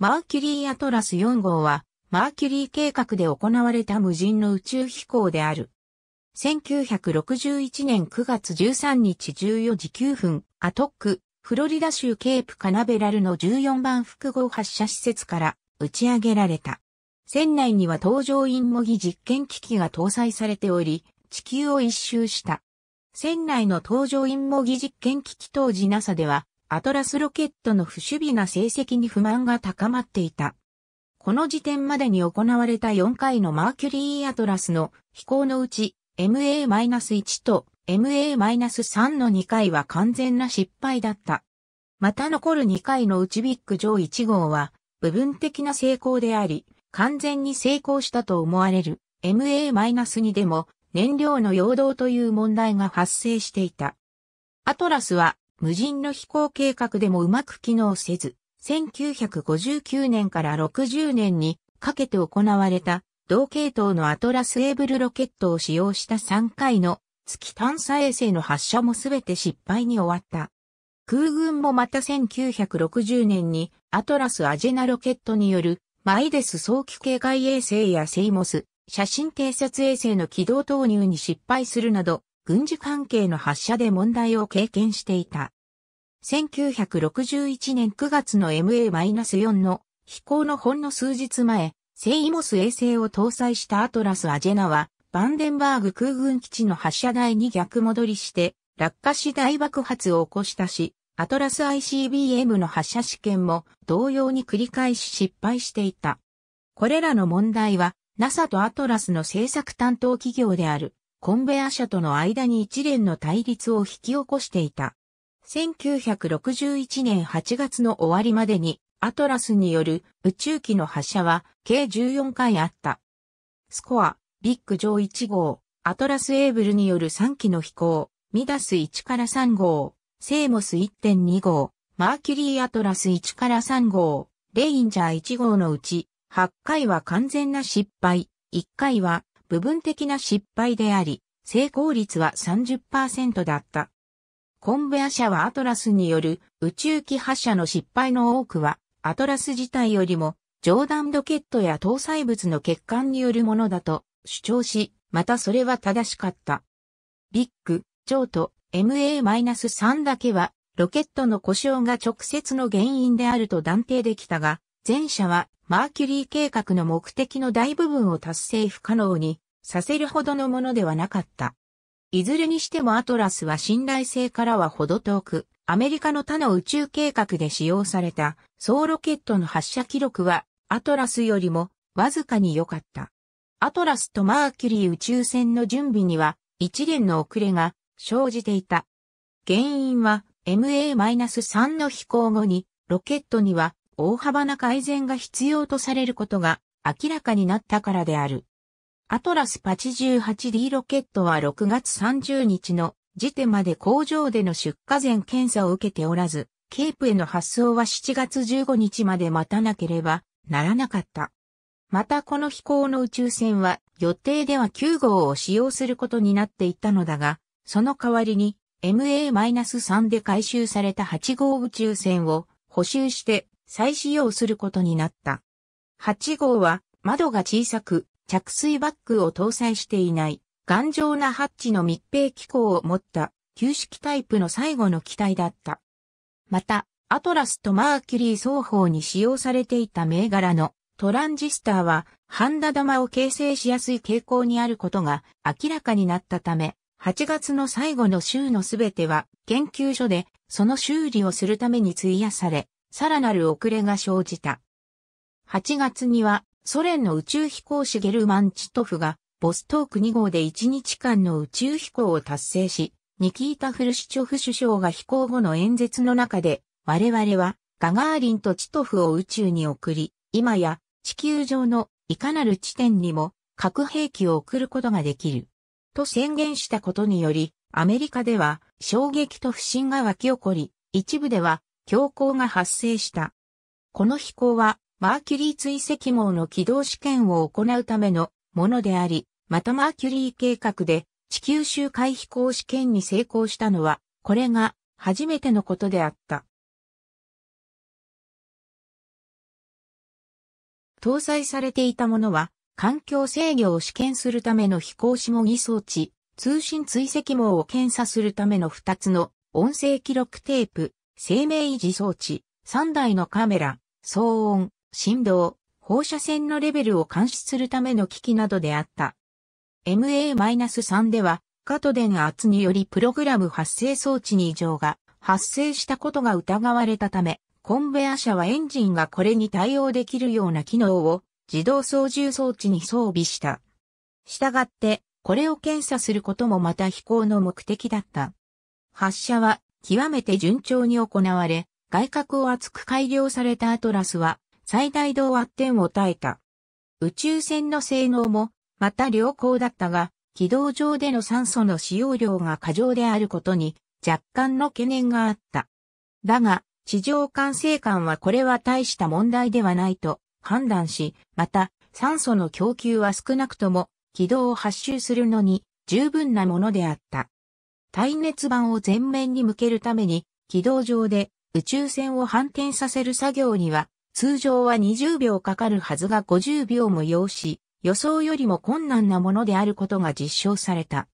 マーキュリーアトラス4号は、マーキュリー計画で行われた無人の宇宙飛行である。1961年9月13日14時9分、アトック、フロリダ州ケープカナベラルの14番複合発射施設から打ち上げられた。船内には搭乗員模擬実験機器が搭載されており、地球を一周した。船内の搭乗員模擬実験機器当時 NASA では、アトラスロケットの不守備な成績に不満が高まっていた。この時点までに行われた4回のマーキュリーアトラスの飛行のうち MA-1 と MA-3 の2回は完全な失敗だった。また残る2回のうちビッグ上1号は部分的な成功であり、完全に成功したと思われる MA-2 でも燃料の陽動という問題が発生していた。アトラスは無人の飛行計画でもうまく機能せず、1959年から60年にかけて行われた同系統のアトラスエーブルロケットを使用した3回の月探査衛星の発射もすべて失敗に終わった。空軍もまた1960年にアトラスアジェナロケットによるマイデス早期警戒衛星やセイモス、写真偵察衛星の軌道投入に失敗するなど軍事関係の発射で問題を経験していた。1961年9月の MA-4 の飛行のほんの数日前、セイモス衛星を搭載したアトラス・アジェナは、バンデンバーグ空軍基地の発射台に逆戻りして、落下し大爆発を起こしたし、アトラス ICBM の発射試験も同様に繰り返し失敗していた。これらの問題は、NASA とアトラスの製作担当企業であるコンベア社との間に一連の対立を引き起こしていた。1961年8月の終わりまでに、アトラスによる宇宙機の発射は計14回あった。スコア、ビッグ・上1号、アトラス・エーブルによる3機の飛行、ミダス1から3号、セーモス1.2号、マーキュリー・アトラス1から3号、レインジャー1号のうち、8回は完全な失敗、1回は部分的な失敗であり、成功率は30%だった。コンベア社はアトラスによる宇宙機発射の失敗の多くは、アトラス自体よりも、上段ロケットや搭載物の欠陥によるものだと主張し、またそれは正しかった。ビッグ、ジョーと MA-3 だけは、ロケットの故障が直接の原因であると断定できたが、前者はマーキュリー計画の目的の大部分を達成不可能にさせるほどのものではなかった。いずれにしてもアトラスは信頼性からはほど遠く、アメリカの他の宇宙計画で使用された、総ロケットの発射記録は、アトラスよりも、わずかに良かった。アトラスとマーキュリー宇宙船の準備には、一連の遅れが生じていた。原因は、MA-3 の飛行後に、ロケットには、大幅な改善が必要とされることが明らかになったからである。アトラス 88D ロケットは6月30日の時点まで工場での出荷前検査を受けておらず、ケープへの発送は7月15日まで待たなければならなかった。またこの飛行の宇宙船は予定では9号を使用することになっていたのだが、その代わりに MA-3 で回収された8号宇宙船を補修して再使用することになった。8号は窓が小さく着水バッグを搭載していない頑丈なハッチの密閉機構を持った旧式タイプの最後の機体だった。また、アトラスとマーキュリー双方に使用されていた銘柄のトランジスターはハンダ玉を形成しやすい傾向にあることが明らかになったため、8月の最後の週のすべては研究所でその修理をするために費やされ、さらなる遅れが生じた。8月にはソ連の宇宙飛行士ゲルマンチトフがボストーク2号で1日間の宇宙飛行を達成し、ニキータ・フルシチョフ首相が飛行後の演説の中で、我々はガガーリンとチトフを宇宙に送り、今や地球上のいかなる地点にも核兵器を送ることができる。と宣言したことにより、アメリカでは衝撃と不信が湧き起こり、一部では強行が発生した。この飛行は、マーキュリー追跡網の軌道試験を行うためのものであり、またマーキュリー計画で地球周回飛行試験に成功したのは、これが初めてのことであった。搭載されていたものは、環境制御を試験するための飛行士もぎ装置、通信追跡網を検査するための2つの音声記録テープ、生命維持装置、3台のカメラ、騒音、振動、放射線のレベルを監視するための機器などであった。MA-3 では、カトデン圧によりプログラム発生装置に異常が発生したことが疑われたため、コンベア車はエンジンがこれに対応できるような機能を自動操縦装置に装備した。したがって、これを検査することもまた飛行の目的だった。発射は極めて順調に行われ、外角を厚く改良されたアトラスは最大同圧点を耐えた。宇宙船の性能もまた良好だったが、軌道上での酸素の使用量が過剰であることに若干の懸念があった。だが、地上管制官はこれは大した問題ではないと判断し、また酸素の供給は少なくとも軌道を発周するのに十分なものであった。耐熱板を前面に向けるために、軌道上で宇宙船を反転させる作業には、通常は20秒かかるはずが50秒も要し、予想よりも困難なものであることが実証された。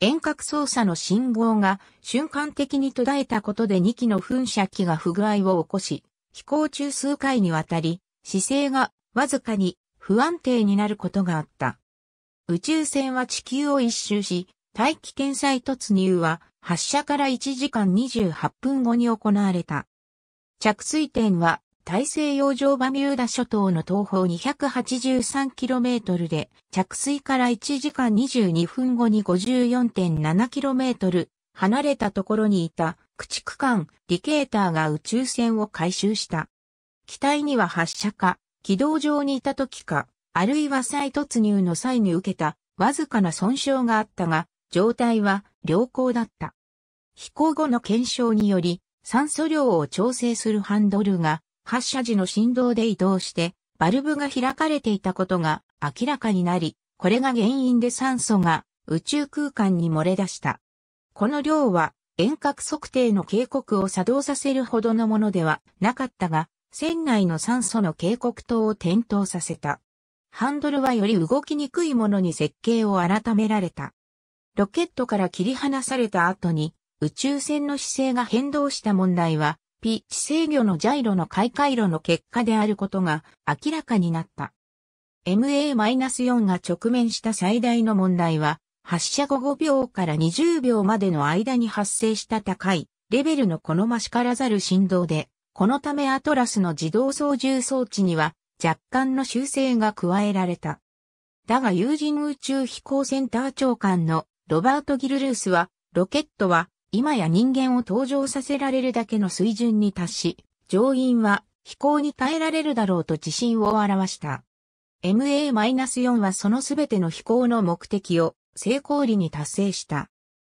遠隔操作の信号が瞬間的に途絶えたことで2機の噴射機が不具合を起こし、飛行中数回にわたり、姿勢がわずかに不安定になることがあった。宇宙船は地球を一周し、大気圏再突入は発射から1時間28分後に行われた。着水点は大西洋上バミューダ諸島の東方 283km で、着水から1時間22分後に 54.7km 離れたところにいた駆逐艦リケーターが宇宙船を回収した。機体には発射か、軌道上にいた時か、あるいは再突入の際に受けたわずかな損傷があったが、状態は良好だった。飛行後の検証により、酸素量を調整するハンドルが発射時の振動で移動して、バルブが開かれていたことが明らかになり、これが原因で酸素が宇宙空間に漏れ出した。この量は遠隔測定の警告を作動させるほどのものではなかったが、船内の酸素の警告灯を点灯させた。ハンドルはより動きにくいものに設計を改められた。ロケットから切り離された後に、宇宙船の姿勢が変動した問題は、ピッチ制御のジャイロの開会路の結果であることが明らかになった。MA-4 が直面した最大の問題は、発射後5秒から20秒までの間に発生した高いレベルの好ましからざる振動で、このためアトラスの自動操縦装置には若干の修正が加えられた。だが有人宇宙飛行センター長官のロバート・ギルルースは、ロケットは、今や人間を登場させられるだけの水準に達し、乗員は飛行に耐えられるだろうと自信を表した。MA-4 はそのすべての飛行の目的を成功裏に達成した。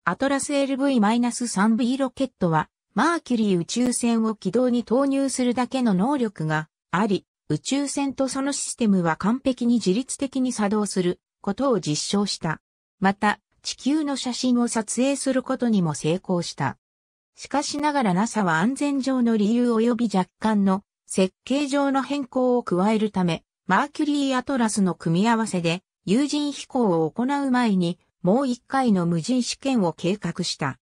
アトラス LV-3B ロケットは、マーキュリー宇宙船を軌道に投入するだけの能力があり、宇宙船とそのシステムは完璧に自律的に作動することを実証した。また、地球の写真を撮影することにも成功した。しかしながら NASA は安全上の理由及び若干の設計上の変更を加えるため、マーキュリーアトラスの組み合わせで有人飛行を行う前にもう一回の無人試験を計画した。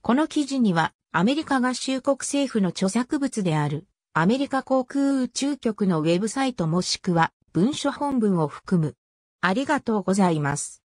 この記事にはアメリカ合衆国政府の著作物であるアメリカ航空宇宙局のウェブサイトもしくは文書本文を含む。ありがとうございます。